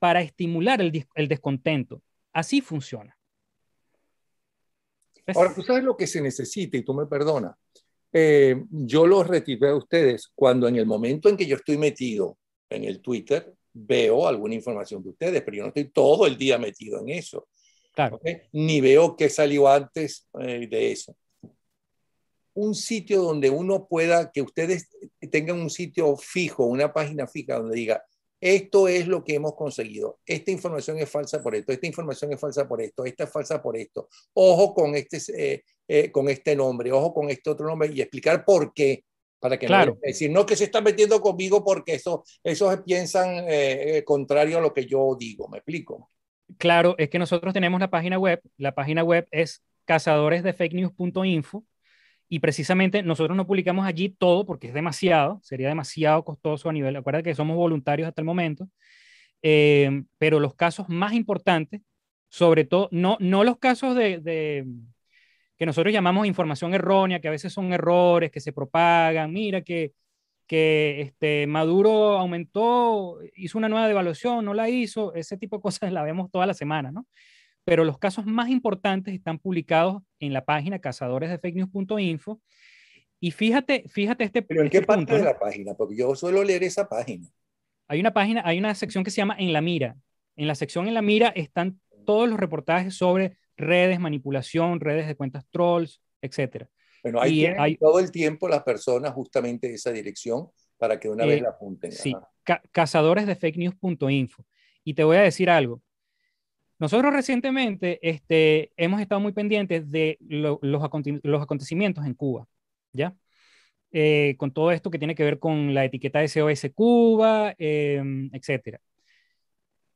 para estimular el, descontento. Así funciona. Ahora, tú sabes lo que se necesita y tú me perdonas. Eh, yo lo retiré a ustedes cuando en el momento en que yo estoy metido en el Twitter, veo alguna información de ustedes, pero yo no estoy todo el día metido en eso. Ni veo qué salió antes eh, de eso. Un sitio donde uno pueda, que ustedes tengan un sitio fijo, una página fija donde diga, esto es lo que hemos conseguido, esta información es falsa por esto, esta información es falsa por esto, esta es falsa por esto, ojo con este, eh, eh, con este nombre, ojo con este otro nombre y explicar por qué para que claro. no decir, no que se están metiendo conmigo porque eso, esos piensan eh, eh, contrario a lo que yo digo, ¿me explico? Claro, es que nosotros tenemos la página web, la página web es cazadoresdefakenews.info y precisamente nosotros no publicamos allí todo porque es demasiado, sería demasiado costoso a nivel, acuérdate que somos voluntarios hasta el momento, eh, pero los casos más importantes, sobre todo, no, no los casos de que nosotros llamamos información errónea, que a veces son errores que se propagan, mira que, que este, Maduro aumentó, hizo una nueva devaluación, no la hizo, ese tipo de cosas la vemos toda la semana, ¿no? Pero los casos más importantes están publicados en la página cazadoresdefake.news.info y fíjate, fíjate este Pero en este qué de la página, porque yo suelo leer esa página. Hay una página, hay una sección que se llama En la mira. En la sección En la mira están todos los reportajes sobre redes, manipulación, redes de cuentas trolls, etc. Bueno, hay, hay todo el tiempo las personas justamente esa dirección para que una vez eh, la apunten. Sí, cazadores de fake news.info. Y te voy a decir algo. Nosotros recientemente este, hemos estado muy pendientes de los, acontecimientos en Cuba, ¿ya? Eh, con todo esto que tiene que ver con la etiqueta SOS Cuba, eh, etc.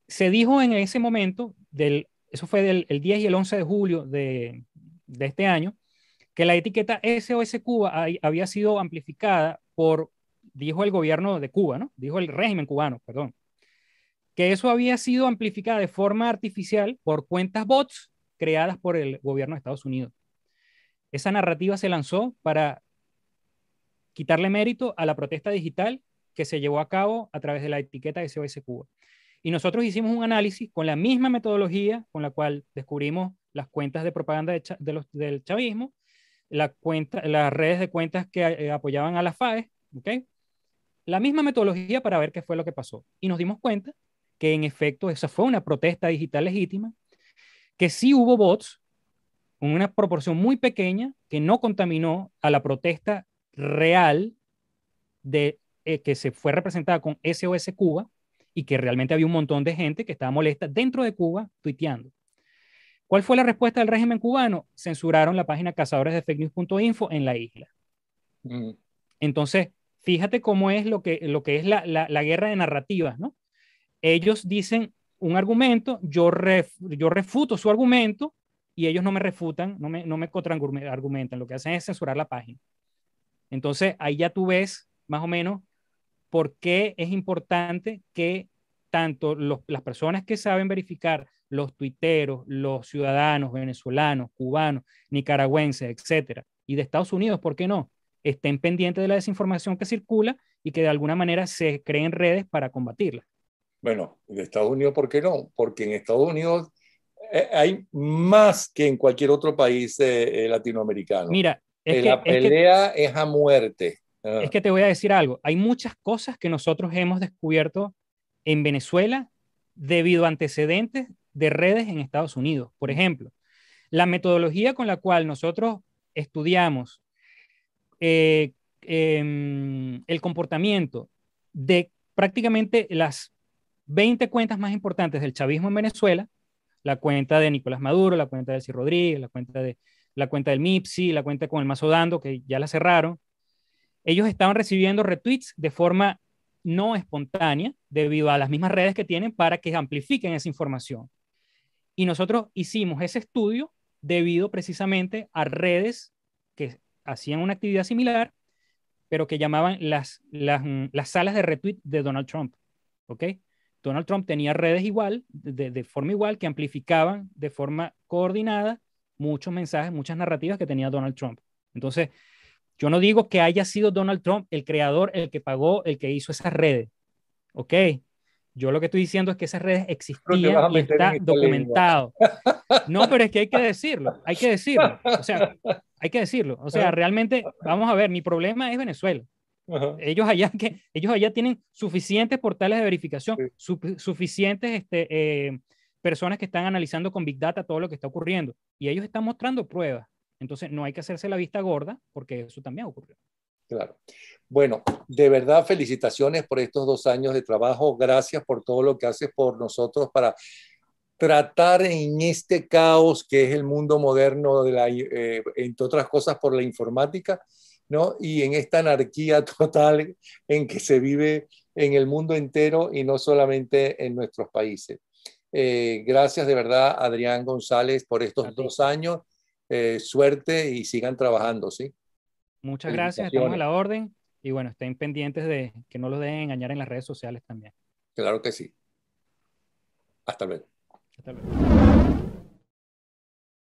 Se dijo en ese momento del eso fue del, el 10 y el 11 de julio de, este año, que la etiqueta SOS Cuba había sido amplificada por, dijo el gobierno de Cuba, Dijo el régimen cubano, perdón, que eso había sido amplificada de forma artificial por cuentas bots creadas por el gobierno de Estados Unidos. Esa narrativa se lanzó para quitarle mérito a la protesta digital que se llevó a cabo a través de la etiqueta SOS Cuba. Y nosotros hicimos un análisis con la misma metodología con la cual descubrimos las cuentas de propaganda de del chavismo, la cuenta, las redes de cuentas que eh, apoyaban a la FAE, ¿okay? la misma metodología para ver qué fue lo que pasó. Y nos dimos cuenta que en efecto esa fue una protesta digital legítima, que sí hubo bots, con una proporción muy pequeña, que no contaminó a la protesta real de, eh, que se fue representada con SOS Cuba, y que realmente había un montón de gente que estaba molesta dentro de Cuba tuiteando. ¿Cuál fue la respuesta del régimen cubano? Censuraron la página News.info en la isla. Mm. Entonces, fíjate cómo es lo que, lo que es la, guerra de narrativas, ¿no? Ellos dicen un argumento, yo, yo refuto su argumento y ellos no me refutan, no me, no me lo que hacen es censurar la página. Entonces, ahí ya tú ves más o menos por qué es importante que tanto las personas que saben verificar, los tuiteros, los ciudadanos venezolanos, cubanos, nicaragüenses, etcétera, y de Estados Unidos, ¿por qué no? Estén pendientes de la desinformación que circula y que de alguna manera se creen redes para combatirla. Bueno, de Estados Unidos, ¿por qué no? Porque en Estados Unidos eh, hay más que en cualquier otro país eh, eh, latinoamericano. Mira, es la pelea es a muerte. Ah. Es que te voy a decir algo, hay muchas cosas que nosotros hemos descubierto en Venezuela debido a antecedentes de redes en Estados Unidos. Por mm. ejemplo, la metodología con la cual nosotros estudiamos eh, em, el comportamiento de prácticamente las 20 cuentas más importantes del chavismo en Venezuela, la cuenta de Nicolás Maduro, la cuenta de Elsie Rodríguez, la cuenta, de, la cuenta del MIPSI, la cuenta con el Mazo Dando, que ya la cerraron, ellos estaban recibiendo retweets de forma no espontánea debido a las mismas redes que tienen para que amplifiquen esa información. Y nosotros hicimos ese estudio debido precisamente a redes que hacían una actividad similar, pero que llamaban las, las, salas de retweet de Donald Trump. ¿ok? Donald Trump tenía redes igual, de, de forma igual, que amplificaban de forma coordinada muchos mensajes, muchas narrativas que tenía Donald Trump. Entonces, yo no digo que haya sido Donald Trump el creador, el que pagó, el que hizo esas redes. ¿Ok? Yo lo que estoy diciendo es que esas redes existían y está documentado. No, pero es que hay que decirlo, hay que decirlo. O sea, hay que decirlo. O sea, realmente, vamos a ver, mi problema es Venezuela. Ellos allá, que, ellos allá tienen suficientes portales de verificación, suficientes este, eh, personas que están analizando con Big Data todo lo que está ocurriendo. Y ellos están mostrando pruebas. Entonces, no hay que hacerse la vista gorda porque eso también ocurrió. Claro. Bueno, de verdad, felicitaciones por estos dos años de trabajo. Gracias por todo lo que haces por nosotros para tratar en este caos que es el mundo moderno, de la, eh, entre otras cosas por la informática, ¿no? Y en esta anarquía total en que se vive en el mundo entero y no solamente en nuestros países. Eh, gracias de verdad, Adrián González, por estos dos años eh, suerte y sigan trabajando, ¿sí? Muchas gracias, estamos a la orden y bueno, estén pendientes de que no los dejen engañar en las redes sociales también. Claro que sí. Hasta luego. Hasta luego.